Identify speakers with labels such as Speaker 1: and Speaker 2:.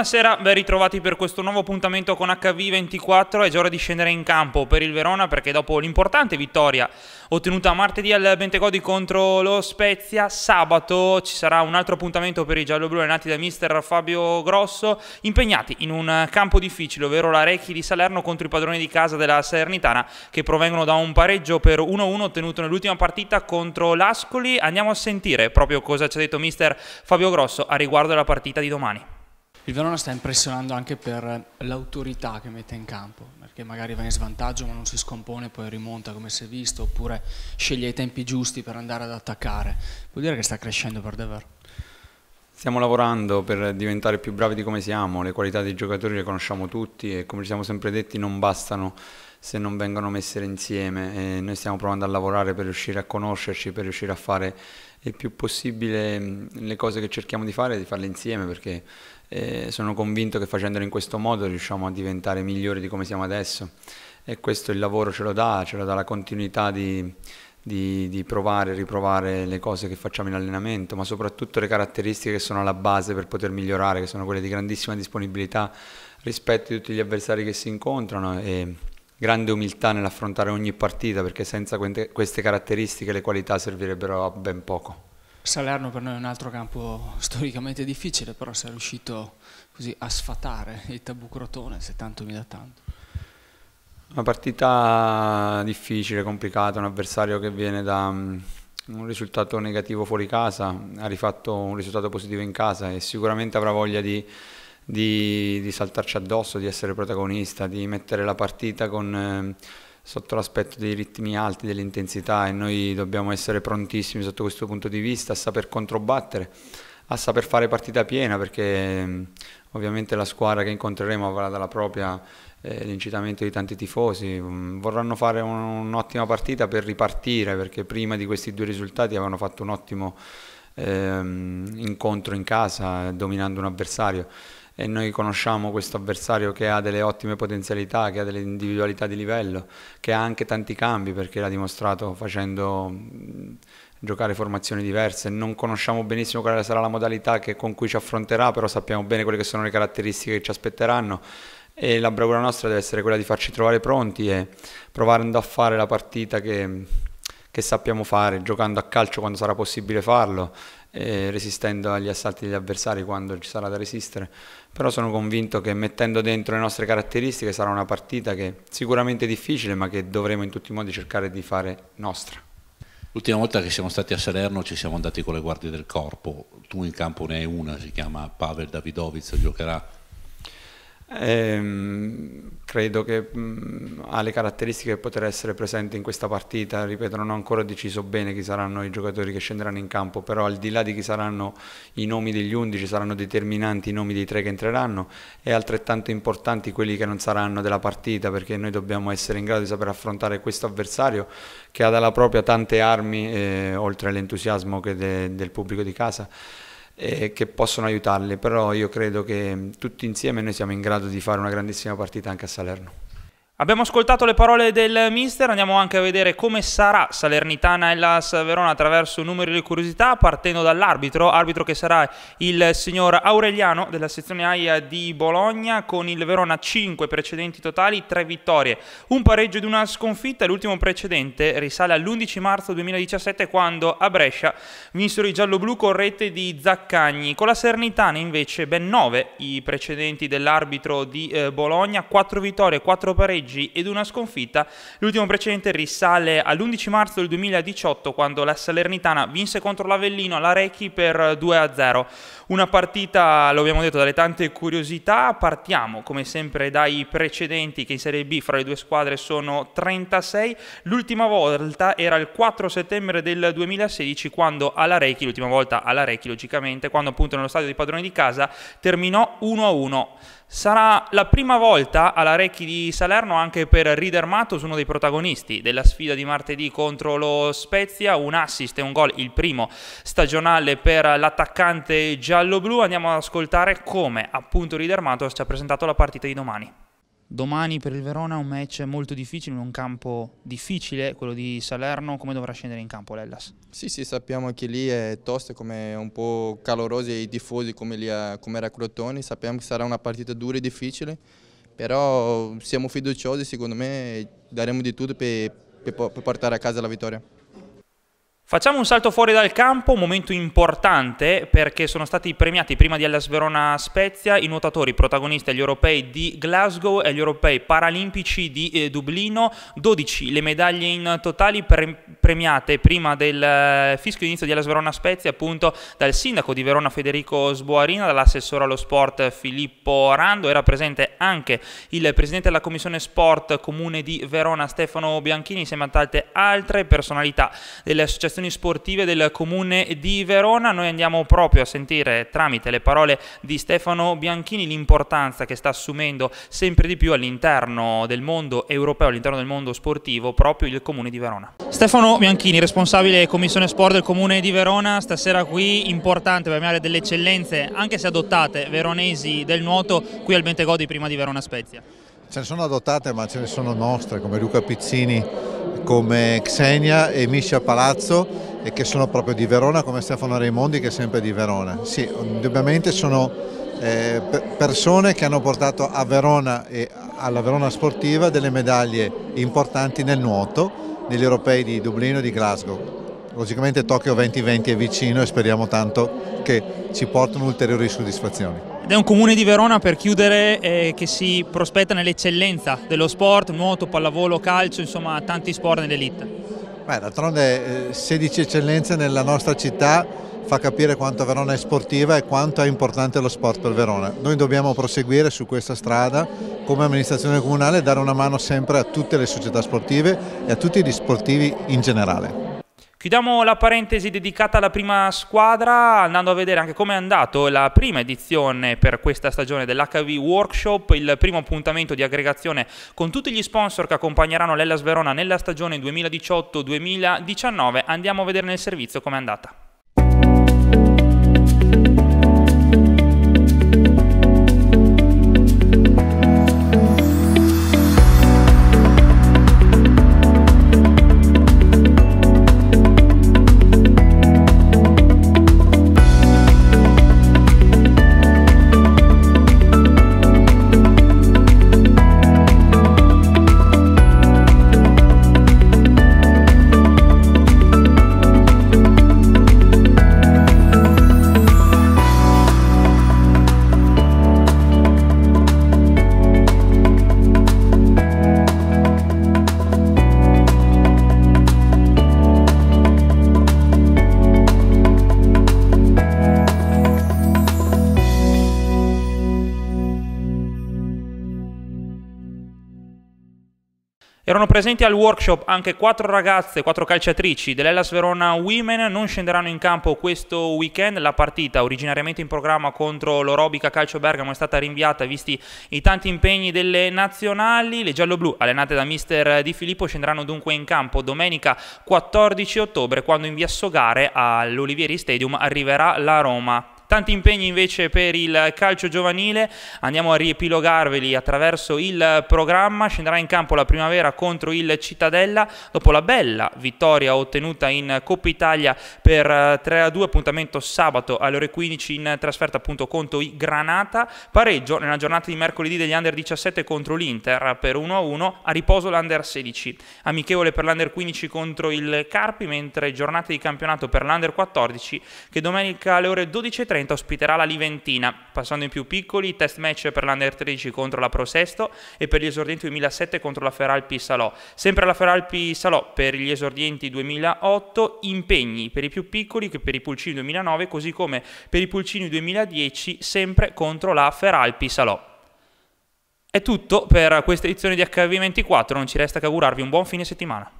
Speaker 1: Buonasera, ben ritrovati per questo nuovo appuntamento con HV24. È già ora di scendere in campo per il Verona perché dopo l'importante vittoria ottenuta martedì al Bentegodi contro lo Spezia, sabato ci sarà un altro appuntamento per i gialloblu allenati da mister Fabio Grosso, impegnati in un campo difficile, ovvero la Recchi di Salerno contro i padroni di casa della Salernitana che provengono da un pareggio per 1-1 ottenuto nell'ultima partita contro l'Ascoli. Andiamo a sentire proprio cosa ci ha detto mister Fabio Grosso a riguardo della partita di domani. Il Verona sta impressionando anche per l'autorità che mette in campo, perché magari va in svantaggio ma non si scompone, poi rimonta come si è visto, oppure sceglie i tempi giusti per andare ad attaccare. Vuol dire che sta crescendo per davvero.
Speaker 2: Stiamo lavorando per diventare più bravi di come siamo, le qualità dei giocatori le conosciamo tutti e come ci siamo sempre detti non bastano se non vengono messe insieme e noi stiamo provando a lavorare per riuscire a conoscerci, per riuscire a fare il più possibile mm, le cose che cerchiamo di fare e di farle insieme perché e sono convinto che facendolo in questo modo riusciamo a diventare migliori di come siamo adesso e questo il lavoro ce lo dà, ce lo dà la continuità di, di, di provare e riprovare le cose che facciamo in allenamento, ma soprattutto le caratteristiche che sono alla base per poter migliorare, che sono quelle di grandissima disponibilità rispetto a tutti gli avversari che si incontrano e grande umiltà nell'affrontare ogni partita, perché senza queste caratteristiche le qualità servirebbero a ben poco.
Speaker 1: Salerno per noi è un altro campo storicamente difficile, però sei riuscito così a sfatare il tabù crotone, se tanto mi dà tanto.
Speaker 2: Una partita difficile, complicata, un avversario che viene da mm, un risultato negativo fuori casa, ha rifatto un risultato positivo in casa e sicuramente avrà voglia di, di, di saltarci addosso, di essere protagonista, di mettere la partita con... Eh, sotto l'aspetto dei ritmi alti, delle intensità e noi dobbiamo essere prontissimi sotto questo punto di vista a saper controbattere, a saper fare partita piena perché mm, ovviamente la squadra che incontreremo avrà dalla propria eh, l'incitamento di tanti tifosi, mm, vorranno fare un'ottima partita per ripartire perché prima di questi due risultati avevano fatto un ottimo ehm, incontro in casa dominando un avversario e noi conosciamo questo avversario che ha delle ottime potenzialità, che ha delle individualità di livello, che ha anche tanti cambi perché l'ha dimostrato facendo giocare formazioni diverse, non conosciamo benissimo quale sarà la modalità che, con cui ci affronterà, però sappiamo bene quelle che sono le caratteristiche che ci aspetteranno e la bravura nostra deve essere quella di farci trovare pronti e provando a fare la partita che, che sappiamo fare, giocando a calcio quando sarà possibile farlo eh, resistendo agli assalti degli avversari quando ci sarà da resistere, però sono convinto che mettendo dentro le nostre caratteristiche sarà una partita che sicuramente è difficile ma che dovremo in tutti i modi cercare di fare nostra. L'ultima volta che siamo stati a Salerno ci siamo andati con le guardie del corpo, tu in campo ne hai una, si chiama Pavel Davidovic, giocherà Ehm, credo che mh, mm, ha le caratteristiche per poter essere presente in questa partita, ripeto non ho ancora deciso bene chi saranno i giocatori che scenderanno in campo, però al di là di chi saranno i nomi degli 11 saranno determinanti i nomi dei tre che entreranno e altrettanto importanti quelli che non saranno della partita perché noi dobbiamo essere in grado di saper affrontare questo avversario che ha dalla propria tante armi eh, oltre all'entusiasmo del pubblico di casa eh, che possono aiutarli, però io credo che tutti insieme noi siamo in grado di fare una grandissima partita anche a Salerno.
Speaker 1: Abbiamo ascoltato le parole del mister, andiamo anche a vedere come sarà Salernitana e la Verona attraverso numeri di curiosità, partendo dall'arbitro, arbitro che sarà il signor Aureliano della sezione AIA di Bologna, con il Verona 5 precedenti totali, 3 vittorie, un pareggio ed una sconfitta, l'ultimo precedente risale all'11 marzo 2017 quando a Brescia vinsero i gialloblu con rete di Zaccagni, con la Salernitana invece ben 9 i precedenti dell'arbitro di eh, Bologna, 4 vittorie, 4 pareggi, pareggi ed una sconfitta. L'ultimo precedente risale all'11 marzo del 2018 quando la Salernitana vinse contro l'Avellino alla Recchi per 2-0. Una partita, lo abbiamo detto, dalle tante curiosità. Partiamo come sempre dai precedenti che in Serie B fra le due squadre sono 36. L'ultima volta era il 4 settembre del 2016 quando alla Recchi, l'ultima volta alla Recchi logicamente, quando appunto nello stadio dei padroni di casa terminò 1-1. Sarà la prima volta alla Recchi di Salerno anche per Reader Matos, uno dei protagonisti della sfida di martedì contro lo Spezia, un assist e un gol, il primo stagionale per l'attaccante giallo-blu. Andiamo ad ascoltare come appunto Reader Matos ci ha presentato la partita di domani. Domani per il Verona un match molto difficile, in un campo difficile, quello di Salerno, come dovrà scendere in campo l'Ellas? Sì, sì, sappiamo che lì è tosta, come un po' calorosi e tifosi come, lì, come era Crotoni, sappiamo che sarà una partita dura e difficile, però siamo fiduciosi, secondo me daremo di tutto per, per, per portare a casa la vittoria. Facciamo un salto fuori dal campo, un momento importante perché sono stati premiati prima di Hellas Verona Spezia i nuotatori protagonisti agli europei di Glasgow e agli europei paralimpici di eh, Dublino, 12 le medaglie in totale, premiate prima del eh, fischio inizio di Alas Verona Spezia appunto dal sindaco di Verona Federico Sboarina, dall'assessore allo sport Filippo Rando, era presente anche il presidente della commissione sport comune di Verona Stefano Bianchini insieme a tante altre personalità delle associazioni sportive del comune di Verona. Noi andiamo proprio a sentire tramite le parole di Stefano Bianchini l'importanza che sta assumendo sempre di più all'interno del mondo europeo, all'interno del mondo sportivo, proprio il comune di Verona. Stefano Bianchini, responsabile Commissione Sport del Comune di Verona, stasera qui importante per premiare delle eccellenze, anche se adottate, veronesi del nuoto, qui al Bentegodi prima di Verona Spezia.
Speaker 2: Ce ne sono adottate ma ce ne sono nostre come Luca Pizzini, come Xenia e Miscia Palazzo e che sono proprio di Verona come Stefano Raimondi che è sempre di Verona. Sì, indubbiamente sono eh, persone che hanno portato a Verona e alla Verona sportiva delle medaglie importanti nel nuoto negli europei di Dublino e di Glasgow. Logicamente Tokyo 2020 è vicino e speriamo tanto che ci portino ulteriori soddisfazioni.
Speaker 1: Ed è un comune di Verona per chiudere eh, che si prospetta nell'eccellenza dello sport, nuoto, pallavolo, calcio, insomma tanti sport nell'elite.
Speaker 2: D'altronde eh, 16 eccellenze nella nostra città fa capire quanto Verona è sportiva e quanto è importante lo sport per Verona. Noi dobbiamo proseguire su questa strada come amministrazione comunale e dare una mano sempre a tutte le società sportive e a tutti gli sportivi in generale.
Speaker 1: Chiudiamo la parentesi dedicata alla prima squadra andando a vedere anche come è andato la prima edizione per questa stagione dell'HV Workshop, il primo appuntamento di aggregazione con tutti gli sponsor che accompagneranno l'Ellas Verona nella stagione 2018-2019. Andiamo a vedere nel servizio com'è andata. Erano presenti al workshop anche quattro ragazze, quattro calciatrici dell'Ellas Verona Women, non scenderanno in campo questo weekend, la partita originariamente in programma contro l'Orobica Calcio Bergamo è stata rinviata visti i tanti impegni delle nazionali, le gialloblu allenate da mister Di Filippo scenderanno dunque in campo domenica 14 ottobre quando in via Sogare all'Olivieri Stadium arriverà la Roma. Tanti impegni invece per il calcio giovanile, andiamo a riepilogarveli attraverso il programma, scenderà in campo la primavera contro il Cittadella dopo la bella vittoria ottenuta in Coppa Italia per 3-2, eh, a appuntamento sabato alle ore 15 in trasferta appunto contro i Granata, pareggio nella giornata di mercoledì degli under 17 contro l'Inter per 1-1, a a riposo l'under 16, amichevole per l'under 15 contro il Carpi, mentre giornata di campionato per l'under 14 che domenica alle ore 12.30 Trento ospiterà la Liventina, passando in più piccoli test match per l'Under 13 contro la Pro Sesto e per gli esordienti 2007 contro la Feralpi Salò. Sempre la Feralpi Salò per gli esordienti 2008, impegni per i più piccoli che per i Pulcini 2009, così come per i Pulcini 2010, sempre contro la Feralpi Salò. È tutto per questa edizione di HV24, non ci resta che augurarvi un buon fine settimana.